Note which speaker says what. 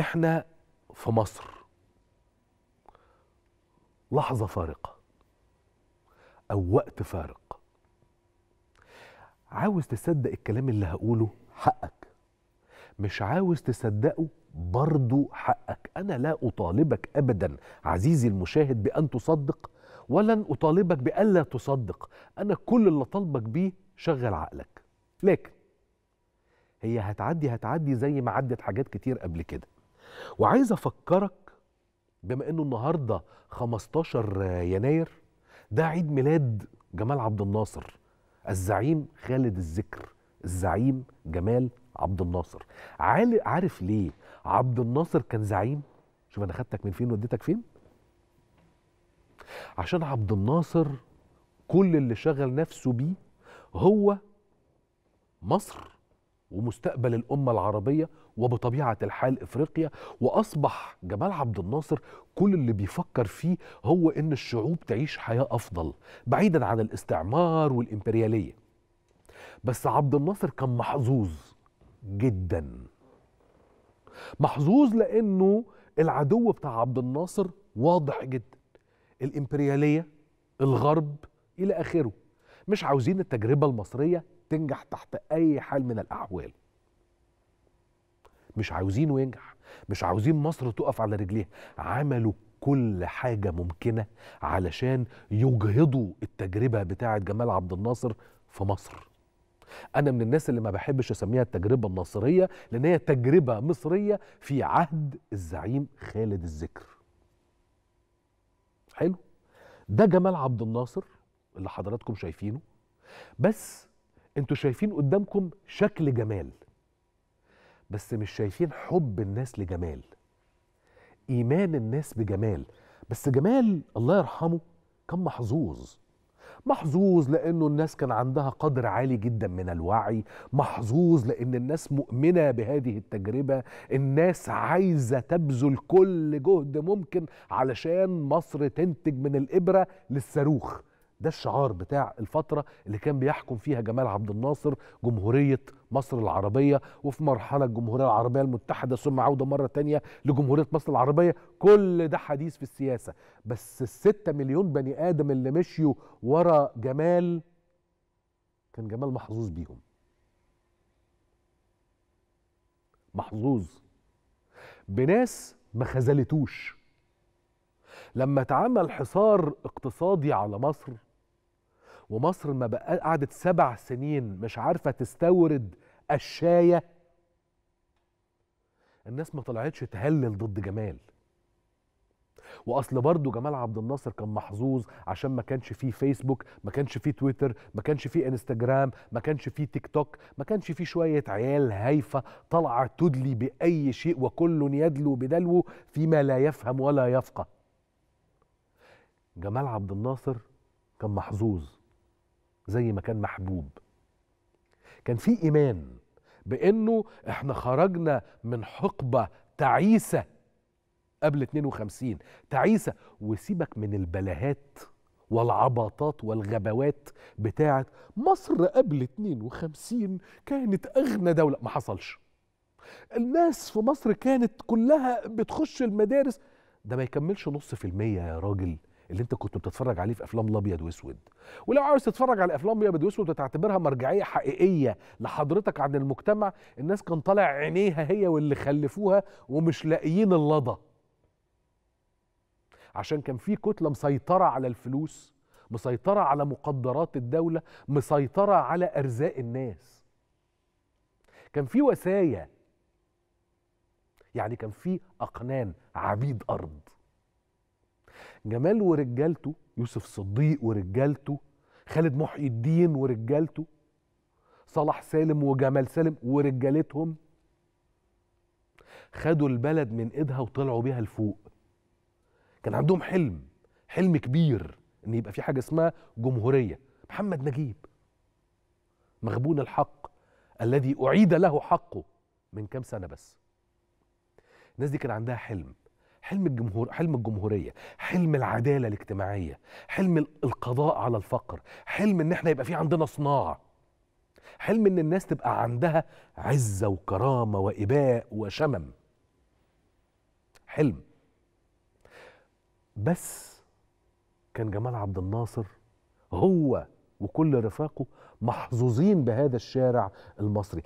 Speaker 1: احنا في مصر لحظة فارقة أو وقت فارق عاوز تصدق الكلام اللي هقوله حقك مش عاوز تصدقه برضو حقك أنا لا أطالبك أبدا عزيزي المشاهد بأن تصدق ولن أطالبك بألا تصدق أنا كل اللي طالبك بيه شغل عقلك لكن هي هتعدي هتعدي زي ما عدت حاجات كتير قبل كده وعايز افكرك بما انه النهارده 15 يناير ده عيد ميلاد جمال عبد الناصر الزعيم خالد الذكر الزعيم جمال عبد الناصر عارف ليه عبد الناصر كان زعيم شوف انا خدتك من فين وديتك فين عشان عبد الناصر كل اللي شغل نفسه بيه هو مصر ومستقبل الأمة العربية وبطبيعة الحال إفريقيا وأصبح جمال عبد الناصر كل اللي بيفكر فيه هو إن الشعوب تعيش حياة أفضل بعيدا عن الاستعمار والإمبريالية بس عبد الناصر كان محظوظ جدا محظوظ لأنه العدو بتاع عبد الناصر واضح جدا الإمبريالية الغرب إلى آخره مش عاوزين التجربة المصرية تنجح تحت اي حال من الاحوال مش عاوزينه ينجح مش عاوزين مصر تقف على رجليها عملوا كل حاجة ممكنة علشان يجهضوا التجربة بتاعة جمال عبد الناصر في مصر أنا من الناس اللي ما بحبش أسميها التجربة الناصرية لأن هي تجربة مصرية في عهد الزعيم خالد الذكر حلو ده جمال عبد الناصر اللي حضراتكم شايفينه بس انتوا شايفين قدامكم شكل جمال بس مش شايفين حب الناس لجمال ايمان الناس بجمال بس جمال الله يرحمه كان محظوظ محظوظ لانه الناس كان عندها قدر عالي جدا من الوعي محظوظ لان الناس مؤمنه بهذه التجربه الناس عايزه تبذل كل جهد ممكن علشان مصر تنتج من الابره للصاروخ ده الشعار بتاع الفترة اللي كان بيحكم فيها جمال عبد الناصر جمهورية مصر العربية وفي مرحلة الجمهورية العربية المتحدة ثم عودة مرة تانية لجمهورية مصر العربية كل ده حديث في السياسة بس الستة مليون بني آدم اللي مشيوا ورا جمال كان جمال محظوظ بيهم محظوظ بناس ما خذلتوش لما اتعمل حصار اقتصادي على مصر ومصر ما بقى قعدت سبع سنين مش عارفة تستورد الشاية الناس ما طلعتش تهلل ضد جمال واصل برضه جمال عبد الناصر كان محظوظ عشان ما كانش فيه فيسبوك ما كانش فيه تويتر ما كانش فيه انستجرام ما كانش فيه تيك توك ما كانش فيه شويه عيال هايفه طالعه تدلي باي شيء وكل يدلو بدلو فيما لا يفهم ولا يفقه جمال عبد الناصر كان محظوظ زي ما كان محبوب كان في ايمان بانه احنا خرجنا من حقبه تعيسه قبل 52 تعيسه وسيبك من البلاهات والعباطات والغبوات بتاعه مصر قبل 52 كانت اغنى دوله ما حصلش الناس في مصر كانت كلها بتخش المدارس ده ما يكملش نص في المية يا راجل اللي انت كنت بتتفرج عليه في افلام الابيض واسود ولو عاوز تتفرج على افلام الابيض واسود وتعتبرها مرجعيه حقيقيه لحضرتك عن المجتمع الناس كان طالع عينيها هي واللي خلفوها ومش لاقيين اللضة عشان كان في كتله مسيطره على الفلوس مسيطره على مقدرات الدوله مسيطره على ارزاق الناس كان في وسايا يعني كان في اقنان عبيد ارض جمال ورجالته يوسف صديق ورجالته خالد محي الدين ورجالته صلاح سالم وجمال سالم ورجالتهم خدوا البلد من ايدها وطلعوا بيها لفوق كان عندهم حلم حلم كبير ان يبقى في حاجه اسمها جمهوريه محمد نجيب مغبون الحق الذي اعيد له حقه من كام سنه بس الناس دي كان عندها حلم حلم الجمهور حلم الجمهوريه حلم العداله الاجتماعيه حلم القضاء على الفقر حلم ان احنا يبقى في عندنا صناعه حلم ان الناس تبقى عندها عزه وكرامه واباء وشمم حلم بس كان جمال عبد الناصر هو وكل رفاقه محظوظين بهذا الشارع المصري